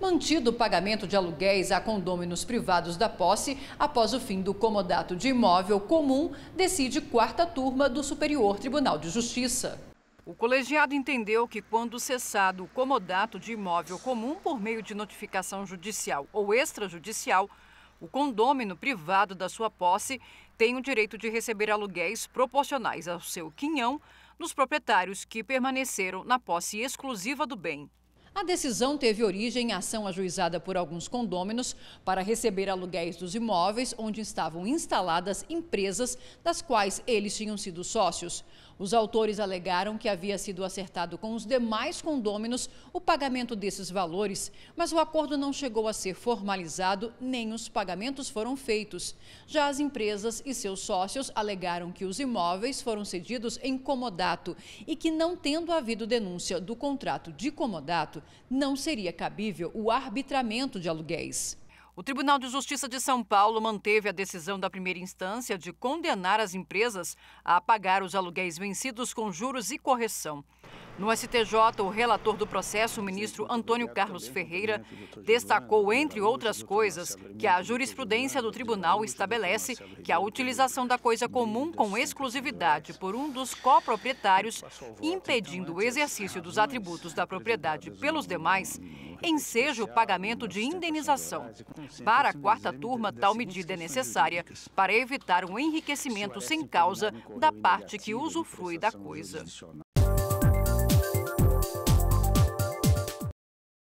mantido o pagamento de aluguéis a condôminos privados da posse após o fim do comodato de imóvel comum, decide quarta turma do Superior Tribunal de Justiça. O colegiado entendeu que, quando cessado o comodato de imóvel comum por meio de notificação judicial ou extrajudicial, o condômino privado da sua posse tem o direito de receber aluguéis proporcionais ao seu quinhão nos proprietários que permaneceram na posse exclusiva do bem. A decisão teve origem em ação ajuizada por alguns condôminos para receber aluguéis dos imóveis onde estavam instaladas empresas das quais eles tinham sido sócios. Os autores alegaram que havia sido acertado com os demais condôminos o pagamento desses valores, mas o acordo não chegou a ser formalizado nem os pagamentos foram feitos. Já as empresas e seus sócios alegaram que os imóveis foram cedidos em comodato e que, não tendo havido denúncia do contrato de comodato, não seria cabível o arbitramento de aluguéis. O Tribunal de Justiça de São Paulo manteve a decisão da primeira instância de condenar as empresas a pagar os aluguéis vencidos com juros e correção. No STJ, o relator do processo, o ministro Antônio Carlos Ferreira, destacou, né, entre outras coisas, que a jurisprudência do tribunal estabelece que a utilização da coisa comum com exclusividade por um dos coproprietários, então, impedindo o exercício dos atributos da propriedade pelos demais, enseja o pagamento de indenização. Para a quarta turma, tal medida é necessária para evitar um enriquecimento sem causa da parte que usufrui da coisa.